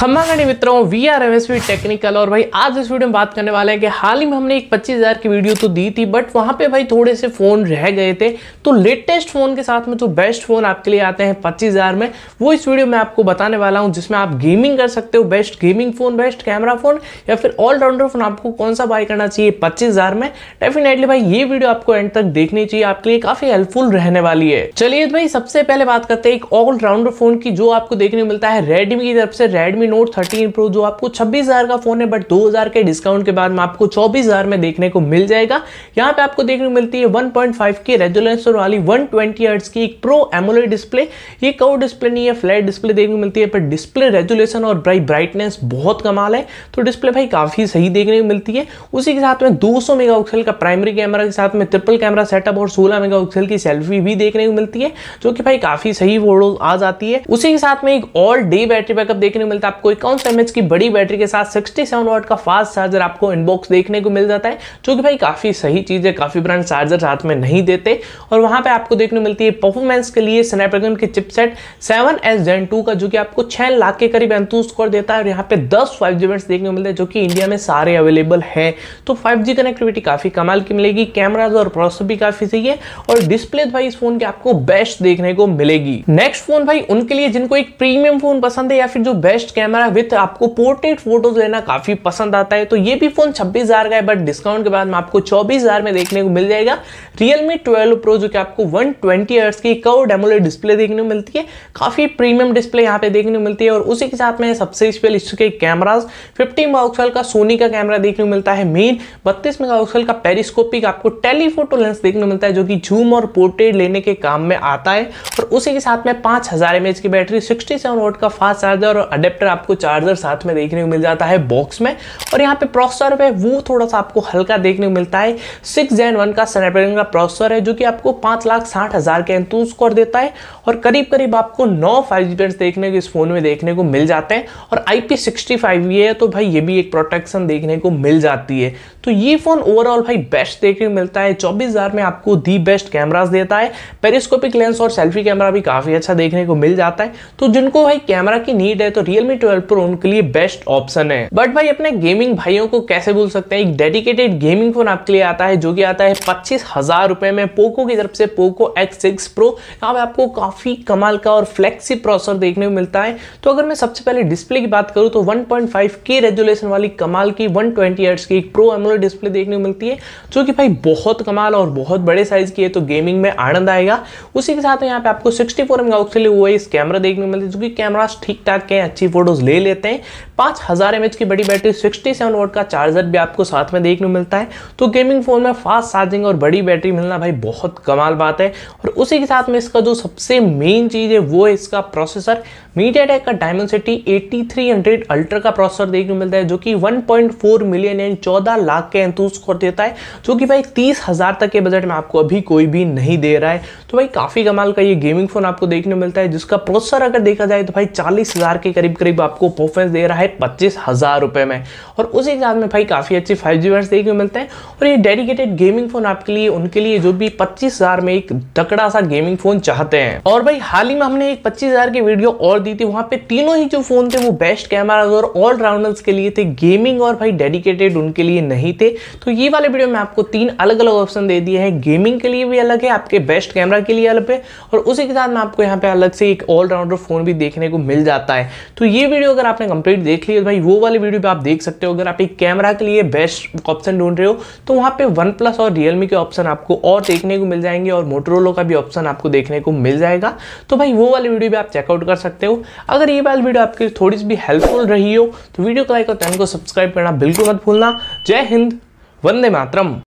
खम्मा मित्रों V R M S technical और भाई आज इस वीडियो में बात करने वाले हैं कि हाल ही में हमने एक पच्चीस हज़ार की वीडियो तो दी थी बट वहाँ पे भाई थोड़े से फ़ोन रह गए थे तो लेटेस्ट फ़ोन के साथ में जो बेस्ट फ़ोन आपके लिए आते हैं पच्चीस हज़ार में वो इस वीडियो में आपको बताने वाला हूँ जिसमें आप गेमिंग कर सकते हो best gaming phone best camera phone या फिर ऑलराउंडर फ़ोन आपको कौन सा बाई करना चाहिए पच्चीस में डेफिनेटली भाई ये वीडियो आपको एंड तक देखनी चाहिए आपके लिए काफ़ी हेल्पफुल रहने वाली है चलिए भाई सबसे पहले बात करते हैं एक ऑलराउंडर फ़ोन की जो आपको देखने को मिलता है रेडमी की तरफ से रेडमी नोट थर्टीन प्रो जो आपको 26000 का फ़ोन है बट 2000 के डिस्काउंट के बाद में आपको 24000 में देखने को मिल जाएगा यहाँ पे आपको देखने को मिलती है 1.5 की रेजोलेंसर वाली वन ट्वेंटी की एक प्रो एमोलेट डिस्प्ले ये कव डिस्प्ले नहीं है फ्लैट डिस्प्ले देखने को मिलती है पर डिस्प्ले रेजुलेशन और ब्राइट ब्राइटनेस बहुत कमाल है तो डिस्प्ले भाई काफ़ी सही देखने को मिलती है उसी के साथ में 200 मेगापिक्सल का प्राइमरी कैमरा के साथ में ट्रिपल कैमरा सेटअप और 16 मेगापिक्सल की सेल्फी भी देखने को मिलती है जो कि भाई काफ़ी सही फोटो आ जाती है उसी के साथ में एक ऑल डे बैटरी बैकअप देखने को मिलता आपको इक्यावन एम की बड़ी बैटरी के साथ सिक्सटी सेवन का फास्ट चार्जर आपको इनबॉक्स देखने को मिल जाता है जो कि भाई काफ़ी सही चीज़ है काफ़ी ब्रांड चार्जर साथ में नहीं देते और वहाँ पर आपको देखने मिलती है परफॉर्मेंस के लिए स्नैपड्रैगन के chipset seven S gen two का जो कि आपको छः लाख के करीब एंतू स्कोर देता है और यहाँ पे दस फाइव जी वेंट्स देखने को मिलते हैं जो कि इंडिया में सारे अवेलेबल हैं तो फाइव जी कनेक्टिविटी काफ़ी कमाल की मिलेगी कैमराज और प्रोसेसर भी काफ़ी सही है और डिस्प्ले भाई इस फोन के आपको बेस्ट देखने को मिलेगी नेक्स्ट फोन भाई उनके लिए जिनको एक प्रीमियम फोन पसंद है या फिर जो बेस्ट कैमरा कैमरा विथ आपको पोर्ट्रेट फोटोज लेना काफी पसंद आता है तो ये भी फोन छब्बीस हजार का है बट डिस्काउंट के बाद में आपको चौबीस हजार में देखने को मिल जाएगा रियलमी ट्वेल्व प्रो जो कि आपको वन ट्वेंटी की कव डेमोले डिस्प्ले देखने को मिलती है काफी प्रीमियम डिस्प्ले यहाँ पे देखने को मिलती है और उसी के साथ में सबसे स्पेल इसके कैमराज फिफ्टी मेगापिक्सल का सोनी का कैमरा देखने को मिलता है मेन बत्तीस मेगापिक्सल का पेरिस्कोपिक आपको टेलीफोटो लेंस देखने को मिलता है जो कि जूम और पोर्ट्रेट लेने के काम में आता है और उसी के साथ में पांच हजार की बैटरी सिक्सटी सेवन का फास्ट चार्जर और अडेप्टर आपको चार्जर साथ में देखने को मिल जाता है बॉक्स में और यहाँ पे प्रोसेसर है वो थोड़ा सा आपको हल्का देखने को मिलता है सिक्स जैन वन का स्नैपड्रैगन का प्रोसेसर है जो कि आपको पाँच लाख साठ हज़ार के एंतु स्कोर देता है और करीब करीब आपको नौ फाइव जी देखने को इस फोन में देखने को मिल जाते हैं और आई पी सिक्सटी फाइव ये है तो भाई ये भी एक प्रोटेक्शन देखने को मिल जाती है तो ये फ़ोन ओवरऑल भाई बेस्ट देखने को मिलता है चौबीस हज़ार में आपको दी बेस्ट कैमराज देता है पेरिस्कोपिक लेंस और सेल्फी कैमरा भी काफ़ी अच्छा देखने को मिल जाता है तो जिनको भाई कैमरा की नीड है तो रियलमी ट्वेल्व डेवलपर उनके लिए बेस्ट ऑप्शन है बट भाई अपने गेमिंग भाइयों को कैसे भूल सकते हैं एक डेडिकेटेड गेमिंग फोन आपके लिए आता है जो कि आता है पच्चीस हजार रुपए में पोको की तरफ से पोको एक्स सिक्स प्रो यहाँ पे आपको काफी कमाल का और फ्लेक्सी प्रोसेसर देखने को मिलता है तो अगर मैं सबसे पहले डिस्प्ले की बात करूँ तो 1.5 के रेजुलेशन वाली कमाल की वन ट्वेंटी की एक प्रो एमोलेड डिस्प्ले देखने को मिलती है जो कि भाई बहुत कमाल और बहुत बड़े साइज की है तो गेमिंग में आनंद आएगा उसी के साथ यहाँ पे आपको सिक्सटी फोर एम का के लिए वो इस कैमरा देखने को मिलती है जो कि कैमरा ठीक ठाक है अच्छी फोटो डोज ले लेते हैं पांच हज़ार एमएच की बड़ी बैटरी सिक्सटी सेवन वोट का चार्जर भी आपको साथ में देखने को मिलता है तो गेमिंग फ़ोन में फास्ट चार्जिंग और बड़ी बैटरी मिलना भाई बहुत कमाल बात है और उसी के साथ में इसका जो सबसे मेन चीज़ है वो है इसका प्रोसेसर मीडिया टेक का Dimensity eighty three hundred ultra का प्रोसेसर देखने को मिलता है जो कि one point four million and चौदह लाख के एंतूस स्कोर देता है जो कि भाई तीस हज़ार तक के बजट में आपको अभी कोई भी नहीं दे रहा है तो भाई काफ़ी कमाल का ये गेमिंग फ़ोन आपको देखने को मिलता है जिसका प्रोसेसर अगर देखा जाए तो भाई चालीस हज़ार के करीब करीब करीब आपको परफॉर्मेंस दे रहा है पच्चीस हज़ार रुपये में और उसी के साथ में भाई काफ़ी अच्छी फाइव जी वर्स देखने को मिलते हैं और ये डेडिकेटेड गेमिंग फ़ोन आपके लिए उनके लिए जो भी पच्चीस में एक तकड़ा सा गेमिंग फ़ोन चाहते हैं और भाई हाल ही में हमने एक पच्चीस की वीडियो और दी थी वहाँ पे तीनों ही जो फ़ोन थे वो बेस्ट कैमराज और ऑलराउंडर्स के लिए थे गेमिंग और भाई डेडिकेटेड उनके लिए नहीं थे तो ये वाले वीडियो में आपको तीन अलग अलग ऑप्शन दे दिए हैं गेमिंग के लिए भी अलग है आपके बेस्ट कैमरा के लिए अलग है और उसी के साथ में आपको यहाँ पे अलग से एक ऑलराउंडर फ़ोन भी देखने को मिल जाता है तो ये वीडियो अगर आपने कंप्लीट देख ली तो भाई वो वाली वीडियो भी आप देख सकते हो अगर आप एक कैमरा के लिए बेस्ट ऑप्शन ढूंढ रहे हो तो वहाँ पे वन प्लस और रियलमी के ऑप्शन आपको और देखने को मिल जाएंगे और मोटरोलो का भी ऑप्शन आपको देखने को मिल जाएगा तो भाई वो वाली वीडियो भी आप चेकआउट कर सकते हो अगर ये वाली वीडियो आपके थोड़ी सी भी हेल्पफुल रही हो तो वीडियो को लाइक और चैनल को सब्सक्राइब करना बिल्कुल मत भूलना जय हिंद वंदे मातरम